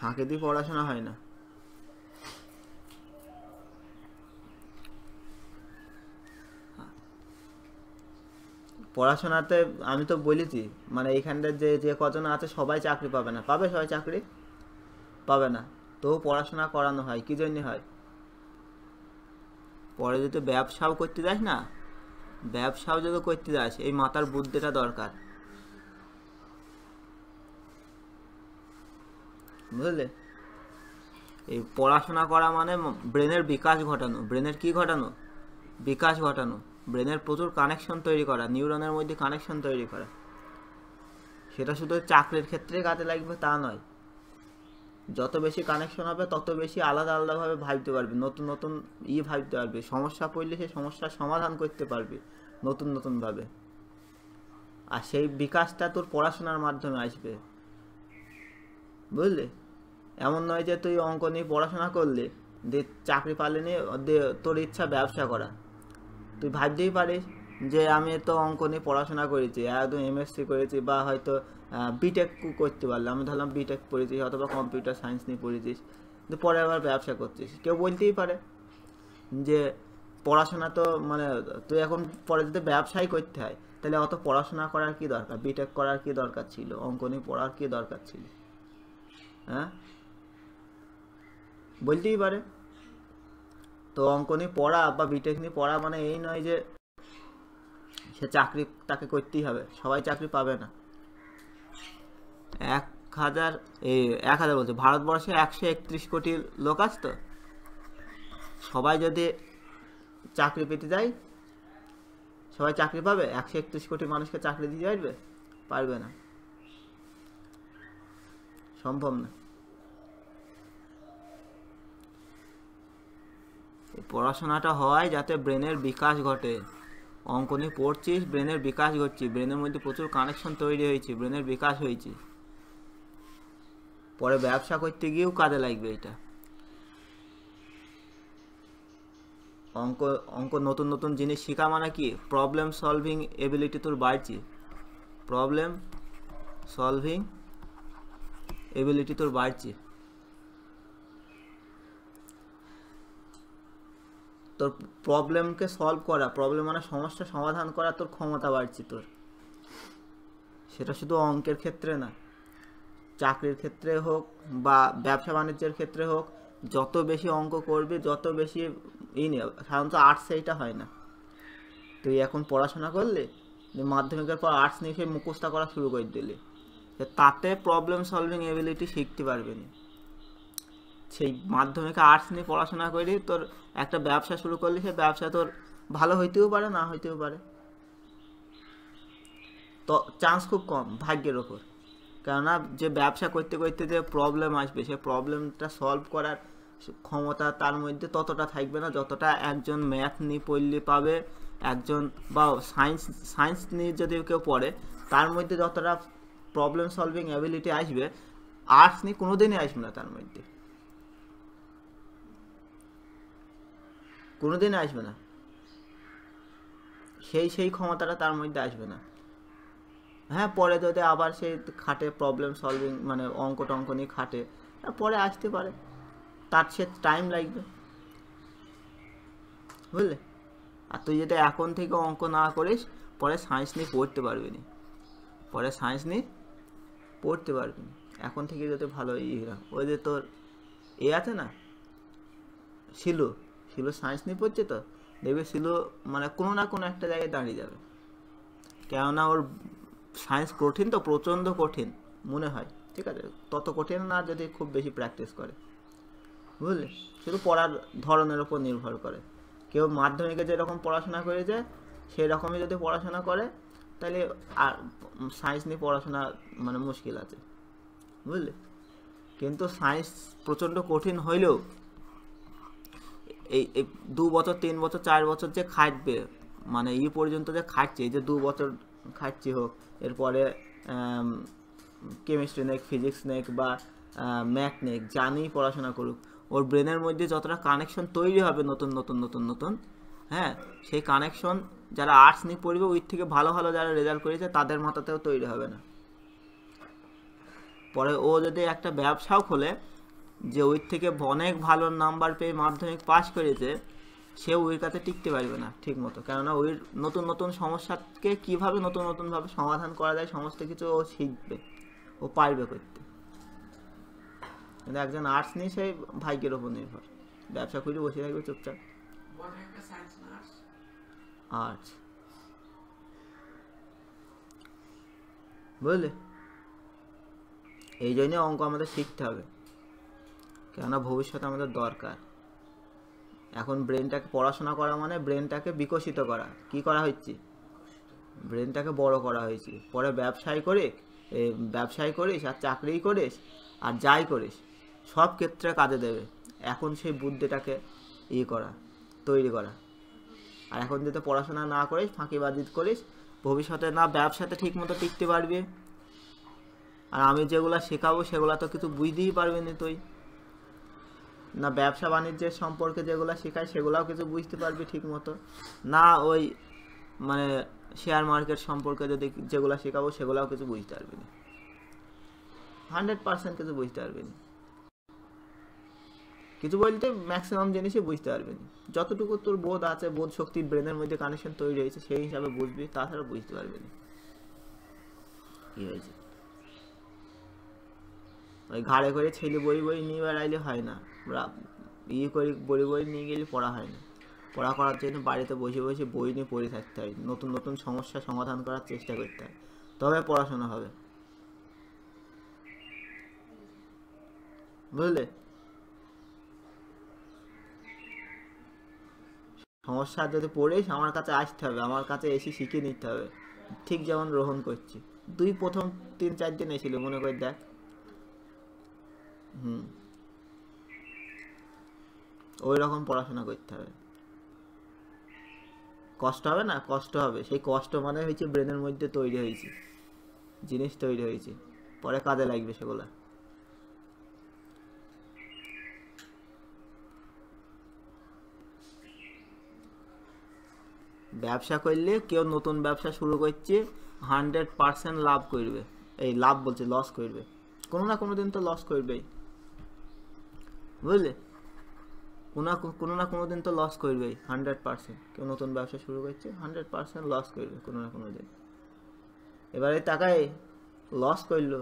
ফাঁকে দিয়ে পড়াশোনা হয় না পড়াশোনাতে আমি তো বলেছি মানে এইখানটার যে যে কজন আছে সবাই চাকরি পাবে না পাবে সবাই চাকরি পাবে না তো পড়াশোনা করানো হয় কী জন্য হয় পরে যদি ব্যবসাও করতে যাস না ব্যবসাও যদি করতে যাস এই মাথার বুদ্ধিটা দরকার বুঝলে এই পড়াশোনা করা মানে ব্রেনের বিকাশ ঘটানো ব্রেনের কি ঘটানো বিকাশ ঘটানো ব্রেনের প্রচুর কানেকশন তৈরি করা নিউরনের মধ্যে কানেকশন তৈরি করা সেটা শুধু চাকরির ক্ষেত্রে কাজে লাগবে তা নয় যত বেশি কানেকশন হবে তত বেশি আলাদা আলাদাভাবে ভাবতে পারবে নতুন নতুন ইয়ে ভাবতে পারবে সমস্যা পড়লে সেই সমস্যার সমাধান করতে পারবে নতুন নতুনভাবে আর সেই বিকাশটা তোর পড়াশোনার মাধ্যমে আসবে বুঝলে এমন নয় যে তুই অঙ্ক নিয়ে পড়াশোনা করলে দে চাকরি পালে নিয়ে তোর ইচ্ছা ব্যবসা করা তুই ভাবতেই পারিস যে আমি তো অঙ্ক নিয়ে পড়াশোনা করেছি একদম এমএসসি করেছি বা হয়তো বিটেক করতে পারলাম আমি ধরলাম বিটেক পড়েছিস অথবা কম্পিউটার সায়েন্স নিয়ে পড়েছিস তো পরে আবার ব্যবসা করছিস কেউ বলতেই পারে যে পড়াশোনা তো মানে তুই এখন পরে যদি ব্যবসাই করতে হয় তাহলে অত পড়াশোনা করার কি দরকার বিটেক করার কি দরকার ছিল অঙ্ক নিয়ে পড়ার কি দরকার ছিল হ্যাঁ বলতেই পারে তো অঙ্ক নিয়ে পড়া বা বিটেক নিয়ে পড়া মানে এই নয় যে সে চাকরি তাকে করতেই হবে সবাই চাকরি পাবে না এক হাজার এই এক হাজার বলছে ভারতবর্ষে একশো একত্রিশ কোটি লোক আছে তো সবাই যদি চাকরি পেতে যায় সবাই চাকরি পাবে একশো একত্রিশ কোটি মানুষকে চাকরি দিতে পারবে পারবে না সম্ভব না পড়াশোনাটা হয় যাতে ব্রেনের বিকাশ ঘটে অঙ্ক নিয়ে পড়ছিস ব্রেনের বিকাশ ঘটছে ব্রেনের মধ্যে প্রচুর কানেকশন তৈরি হয়েছে ব্রেনের বিকাশ হয়েছে পরে ব্যবসা করতে গিয়েও কাজে লাগবে এটা অঙ্ক অঙ্ক নতুন নতুন জিনিস শেখা মানে কি প্রবলেম সলভিং এবিলিটি তোর বাড়ছে প্রবলেম সলভিং এবিলিটি তোর বাড়ছে তোর প্রবলেমকে সলভ করা প্রবলেম মানে সমস্যা সমাধান করা তোর ক্ষমতা বাড়ছে তোর সেটা শুধু অঙ্কের ক্ষেত্রে না চাকরির ক্ষেত্রে হোক বা ব্যবসা বাণিজ্যের ক্ষেত্রে হোক যত বেশি অঙ্ক করবি যত বেশি ই নিয়ে সাধারণত আর্টস এইটা হয় না তুই এখন পড়াশোনা করলে মাধ্যমিকের পর আর্টস নিয়ে সে মুখস্থা করা শুরু করে দিলি তাতে প্রবলেম সলভিং এবিলিটি শিখতে পারবে না সেই মাধ্যমিকে আর্টস নিয়ে পড়াশোনা করে তোর একটা ব্যবসা শুরু করলে সে ব্যবসা তোর ভালো হইতেও পারে না হইতেও পারে তো চান্স খুব কম ভাগ্যের ওপর কেননা যে ব্যবসা করতে করতে যে প্রবলেম আসবে সে প্রবলেমটা সলভ করার ক্ষমতা তার মধ্যে ততটা থাকবে না যতটা একজন ম্যাথ নিয়ে পড়লে পাবে একজন বা সায়েন্স সায়েন্স নিয়ে যদি কেউ পড়ে তার মধ্যে যতটা প্রবলেম সলভিং অ্যাবিলিটি আসবে আর্টস নিয়ে কোনো দিনই আসবে না তার মধ্যে কোনো দিন আসবে না সেই সেই ক্ষমতাটা তার মধ্যে আসবে না হ্যাঁ পরে যদি আবার সে খাটে প্রবলেম সলভিং মানে অঙ্ক টঙ্ক নিয়ে খাটে পরে আসতে পারে তার সে টাইম লাগবে বুঝলে আর তুই যদি এখন থেকে অঙ্ক না করিস পরে সায়েন্স নিয়ে পড়তে পারবি না পরে সায়েন্স নিয়ে পড়তে পারবি না এখন থেকে যদি ভালো ইয়ে ওই যে তোর এ আছে না শিলু শিলো সায়েন্স নিয়ে পড়ছে তো দেখবে শিলো মানে কোনো না কোনো একটা জায়গায় দাঁড়িয়ে যাবে কেননা ওর সায়েন্স কঠিন তো প্রচণ্ড কঠিন মনে হয় ঠিক আছে তত কঠিন না যদি খুব বেশি প্র্যাকটিস করে বুঝলি শুধু পড়ার ধরনের ওপর নির্ভর করে কেউ মাধ্যমিকে যেরকম পড়াশোনা করেছে সেই রকমই যদি পড়াশোনা করে তাহলে আর সায়েন্স নিয়ে পড়াশোনা মানে মুশকিল আছে বুঝলি কিন্তু সায়েন্স প্রচণ্ড কঠিন হইলেও এই দু বছর তিন বছর চার বছর যে খাটবে মানে ই পর্যন্ত যে খাটছে এই যে দু বছর খাটছি হোক এরপরে কেমিস্ট্রি নেক ফিজিক্স নেক বা ম্যাথ নেক জানি পড়াশোনা করুক ওর ব্রেনের মধ্যে যতটা কানেকশন তৈরি হবে নতুন নতুন নতুন নতুন হ্যাঁ সেই কানেকশন যারা আর্টস নিয়ে পড়বে ওই থেকে ভালো ভালো যারা রেজাল্ট করেছে তাদের মাথাতেও তৈরি হবে না পরে ও যদি একটা ব্যবসাও খোলে যে ওই থেকে অনেক ভালো নাম্বার পেয়ে মাধ্যমিক পাস করেছে সে ওই কাছে টিকতে পারবে না ঠিক মতো কেননা ওই নতুন নতুন সমস্যাকে কিভাবে নতুন নতুনভাবে সমাধান করা যায় সমস্ত কিছু ও শিখবে ও পারবে করতে কিন্তু একজন আর্টস নিয়ে সেই ভাগ্যের ওপর নির্ভর ব্যবসা খুঁজে বসে থাকবে চুপচাপ আর্টস বুঝলে এই জন্য অঙ্ক আমাদের শিখতে হবে কেননা ভবিষ্যতে আমাদের দরকার এখন ব্রেনটাকে পড়াশোনা করা মানে ব্রেনটাকে বিকশিত করা কি করা হচ্ছে ব্রেনটাকে বড় করা হয়েছে পরে ব্যবসায় করে ব্যবসায় করিস আর চাকরি করিস আর যাই করিস সব ক্ষেত্রে কাজে দেবে এখন সেই বুদ্ধিটাকে ইয়ে করা তৈরি করা আর এখন যদি পড়াশোনা না করিস ফাঁকিবাজিত করিস ভবিষ্যতে না ব্যবসাতে ঠিকমতো টিকতে পারবে আর আমি যেগুলো শেখাবো সেগুলো তো কিছু বুঝতেই পারবে না তুই না ব্যবসা বাণিজ্যের সম্পর্কে যেগুলো শেখায় সেগুলাও কিছু বুঝতে পারবি ঠিক মতো না ওই মানে শেয়ার মার্কেট সম্পর্কে যদি যেগুলো শেখাবো সেগুলাও কিছু বুঝতে পারবি না হান্ড্রেড পার্সেন্ট কিছু বুঝতে পারবি না কিছু বলতে ম্যাক্সিমাম জিনিসই বুঝতে পারবি না যতটুকু তোর বোধ আছে বোধ শক্তির ব্রেনের মধ্যে কানেকশন তৈরি হয়েছে সেই হিসাবে বুঝবি তাছাড়া বুঝতে পারবি না কি হয়েছে ওই ঘাড়ে করে ছেলে বই বই নিয়ে বেড়াইলে হয় না ইয়ে করে বই বই নিয়ে গেলে পড়া হয় না পড়া করার জন্য বাড়িতে বসে বসে বই নিয়ে পড়ে থাকতে হয় নতুন নতুন সমস্যা সমাধান করার চেষ্টা করতে হয় তবে পড়াশোনা হবে বুঝলে সমস্যা যদি পড়িস আমার কাছে আসতে হবে আমার কাছে এসে শিখে নিতে হবে ঠিক যেমন গ্রহণ করছি দুই প্রথম তিন চার দিন এসেছিল মনে করে দেখ হুম ওই রকম পড়াশোনা করতে হবে কষ্ট হবে না কষ্ট হবে সেই কষ্ট মানে হয়েছে ব্রেনের মধ্যে তৈরি হয়েছে জিনিস তৈরি হয়েছে পরে কাজে লাগবে সেগুলো ব্যবসা করলে কেউ নতুন ব্যবসা শুরু করছে হান্ড্রেড পারসেন্ট লাভ করবে এই লাভ বলছে লস করবে কোনো না কোনো দিন তো লস করবেই বুঝলে কোনো কোনো না কোনো দিন তো লস করবেই হান্ড্রেড পার্সেন্ট কেউ নতুন ব্যবসা শুরু করছে হান্ড্রেড পার্সেন্ট লস করবে কোনো না কোনো দিন এবারে টাকায় লস করলো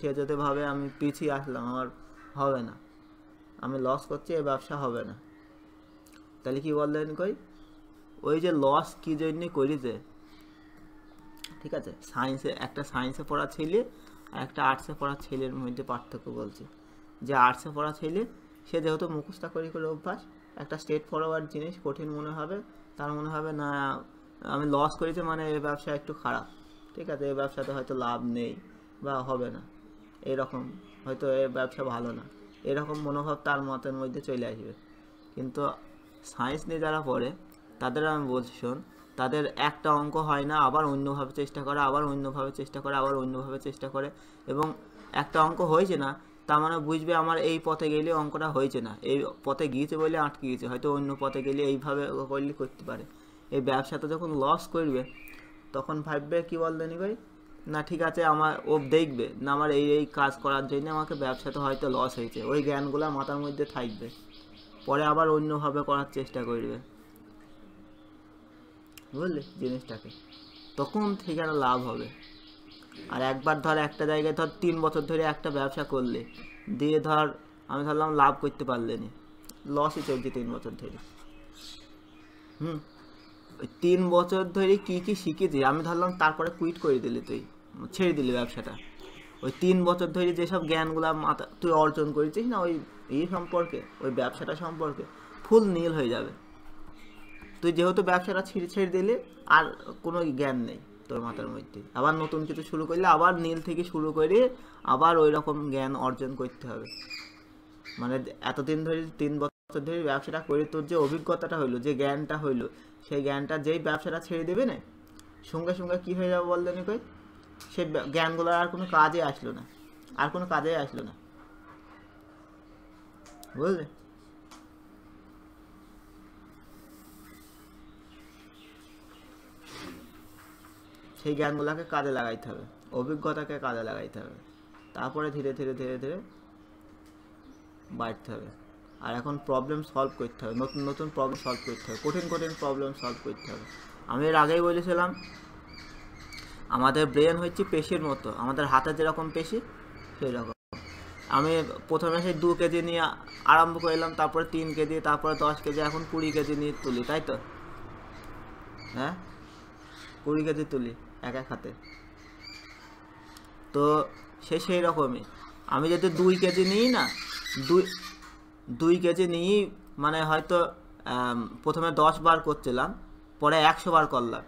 সে যদি ভাবে আমি পিছিয়ে আসলাম আমার হবে না আমি লস করছি এই ব্যবসা হবে না তাহলে কি বললেন কই ওই যে লস কি করি যে ঠিক আছে সায়েন্সে একটা সায়েন্সে পড়া ছেলে আর একটা আর্টসে পড়া ছেলের মধ্যে পার্থক্য বলছে যে আর্টসে পড়া ছেলে সে যেহেতু মুখস্থা করি করে অভ্যাস একটা স্টেট ফরওয়ার্ড জিনিস কঠিন মনে হবে তার মনে হবে না আমি লস করেছি মানে এই ব্যবসা একটু খারাপ ঠিক আছে এই ব্যবসাতে হয়তো লাভ নেই বা হবে না এরকম হয়তো এই ব্যবসা ভালো না এরকম মনোভাব তার মতের মধ্যে চলে আসবে কিন্তু সায়েন্স নিয়ে যারা পড়ে তাদের আমি বলছি শোন তাদের একটা অঙ্ক হয় না আবার অন্যভাবে চেষ্টা করে আবার অন্যভাবে চেষ্টা করে আবার অন্যভাবে চেষ্টা করে এবং একটা অঙ্ক হয়েছে না তার মানে বুঝবে আমার এই পথে গেলে অঙ্কটা হয়েছে না এই পথে গিয়েছে বলে আটকে গিয়েছে হয়তো অন্য পথে গেলে এইভাবে করলে করতে পারে এই ব্যবসাটা যখন লস করবে তখন ভাববে কি দেনি ভাই না ঠিক আছে আমার ও দেখবে না আমার এই এই কাজ করার জন্য আমাকে ব্যবসাতে হয়তো লস হয়েছে ওই জ্ঞানগুলো মাথার মধ্যে থাকবে পরে আবার অন্যভাবে করার চেষ্টা করবে বুঝলে জিনিসটাকে তখন থেকে আর লাভ হবে আর একবার ধর একটা জায়গায় ধর তিন বছর ধরে একটা ব্যবসা করলে দিয়ে ধর আমি ধরলাম লাভ করতে পারলেনি লসই চলছে তিন বছর ধরে হুম ওই তিন বছর ধরে কি কি শিখেছি আমি ধরলাম তারপরে কুইট করে দিলি তুই ছেড়ে দিলি ব্যবসাটা ওই তিন বছর ধরে যেসব জ্ঞানগুলো মাথা তুই অর্জন করেছিস না ওই এই সম্পর্কে ওই ব্যবসাটা সম্পর্কে ফুল নীল হয়ে যাবে তুই যেহেতু ব্যবসাটা ছিঁড়ে ছেড়ে দিলি আর কোনো জ্ঞান নেই তোর মাথার মধ্যে আবার নতুন কিছু শুরু করলে আবার নীল থেকে শুরু করে আবার ওই রকম জ্ঞান অর্জন করতে হবে মানে এতদিন ধরে তিন বছর ধরে ব্যবসাটা করে তোর যে অভিজ্ঞতাটা হইলো যে জ্ঞানটা হইলো সেই জ্ঞানটা যেই ব্যবসাটা ছেড়ে দেবে না সঙ্গে সঙ্গে কী হয়ে যাবে বলতে কই সে জ্ঞানগুলো আর কোনো কাজে আসলো না আর কোনো কাজে আসলো না বুঝলে সেই জ্ঞানগুলোকে কাজে লাগাইতে হবে অভিজ্ঞতাকে কাজে লাগাইতে হবে তারপরে ধীরে ধীরে ধীরে ধীরে বাড়তে হবে আর এখন প্রবলেম সলভ করতে হবে নতুন নতুন প্রবলেম সলভ করতে হবে কঠিন কঠিন প্রবলেম সলভ করতে হবে আমি এর আগেই বলেছিলাম আমাদের ব্রেন হচ্ছে পেশির মতো আমাদের হাতে যেরকম পেশি সেই রকম আমি প্রথমে সেই দু কেজি নিয়ে আরম্ভ করলাম তারপরে তিন কেজি তারপরে দশ কেজি এখন কুড়ি কেজি নিয়ে তুলি তাই তো হ্যাঁ কুড়ি কেজি তুলি এক এক হাতে তো সে সেই রকমই আমি যদি দুই কেজি নিই না দুই দুই কেজি নিয়েই মানে হয়তো প্রথমে দশ বার করছিলাম পরে একশো বার করলাম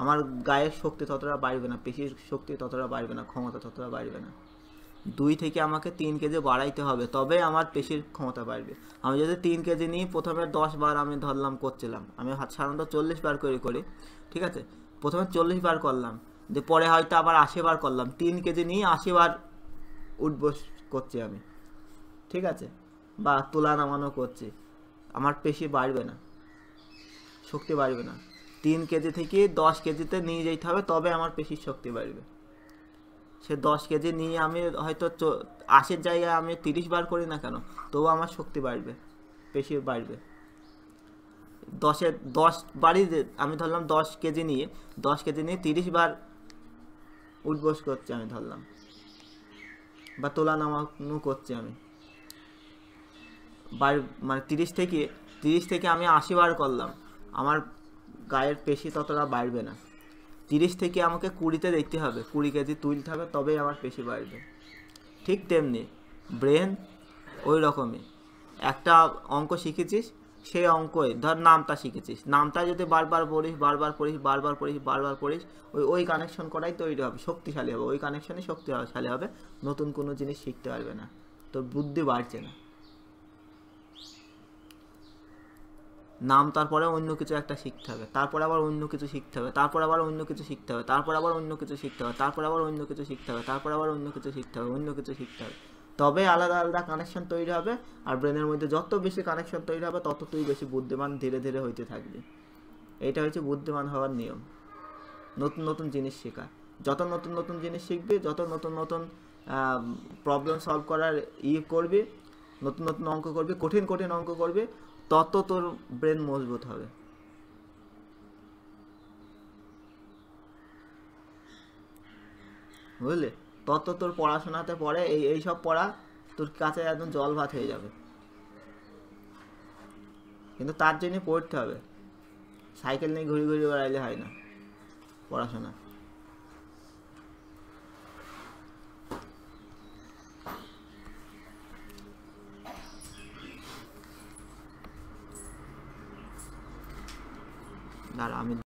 আমার গায়ের শক্তি ততটা বাড়বে না পেশির শক্তি ততটা বাড়বে না ক্ষমতা ততটা বাড়বে না দুই থেকে আমাকে তিন কেজি বাড়াইতে হবে তবে আমার পেশির ক্ষমতা বাড়বে আমি যদি তিন কেজি নিই প্রথমে দশ বার আমি ধরলাম করছিলাম আমি সাধারণত চল্লিশ বার করে করি ঠিক আছে প্রথমে চল্লিশ বার করলাম যে পরে হয়তো আবার আশি বার করলাম তিন কেজি নিয়ে আশি বার উঠবো করছি আমি ঠিক আছে বা তোলা নামানো করছি আমার পেশি বাড়বে না শক্তি বাড়বে না তিন কেজি থেকে দশ কেজিতে নিয়ে যেতে হবে তবে আমার পেশির শক্তি বাড়বে সে দশ কেজি নিয়ে আমি হয়তো আশির জায়গায় আমি তিরিশ বার করি না কেন তবু আমার শক্তি বাড়বে পেশি বাড়বে দশের দশ বারই আমি ধরলাম দশ কেজি নিয়ে দশ কেজি নিয়ে তিরিশ বার উঠবোস করছি আমি ধরলাম বা তোলা নামানো করছি আমি বার মানে তিরিশ থেকে তিরিশ থেকে আমি আশি বার করলাম আমার গায়ের পেশি ততটা বাড়বে না তিরিশ থেকে আমাকে কুড়িতে দেখতে হবে কুড়ি কেজি তুলতে হবে তবেই আমার পেশি বাড়বে ঠিক তেমনি ব্রেন ওই রকমই একটা অঙ্ক শিখেছিস সেই অঙ্কই ধর নামটা শিখেছিস নামটা যদি বারবার পড়িস বারবার পড়িস বারবার পড়িস বারবার পড়িস ওই ওই কানেকশন করাই তৈরি হবে শক্তিশালী হবে ওই কানেকশনই শক্তিশালী হবে নতুন কোনো জিনিস শিখতে পারবে না তোর বুদ্ধি বাড়ছে না নাম তারপরে অন্য কিছু একটা শিখতে হবে তারপরে আবার অন্য কিছু শিখতে হবে তারপর আবার অন্য কিছু শিখতে হবে তারপর আবার অন্য কিছু শিখতে হবে তারপর আবার অন্য কিছু শিখতে হবে তারপর আবার অন্য কিছু শিখতে হবে অন্য কিছু শিখতে হবে তবে আলাদা আলাদা কানেকশন তৈরি হবে আর ব্রেনের মধ্যে যত বেশি কানেকশন তৈরি হবে তত তুই বেশি বুদ্ধিমান ধীরে ধীরে হইতে থাকবি এটা হচ্ছে বুদ্ধিমান হওয়ার নিয়ম নতুন নতুন জিনিস শেখা যত নতুন নতুন জিনিস শিখবি যত নতুন নতুন প্রবলেম সলভ করার ইয়ে করবি নতুন নতুন অঙ্ক করবি কঠিন কঠিন অঙ্ক করবি তত তোর ব্রেন মজবুত হবে বুঝলি তত তোর পড়াশোনাতে পড়ে এই এইসব পড়া তোর কাছে একদম জল ভাত হয়ে যাবে কিন্তু তার জন্যে পড়তে হবে সাইকেল নিয়ে ঘুরে ঘুরে বেড়াইলে হয় না পড়াশোনা আর আমি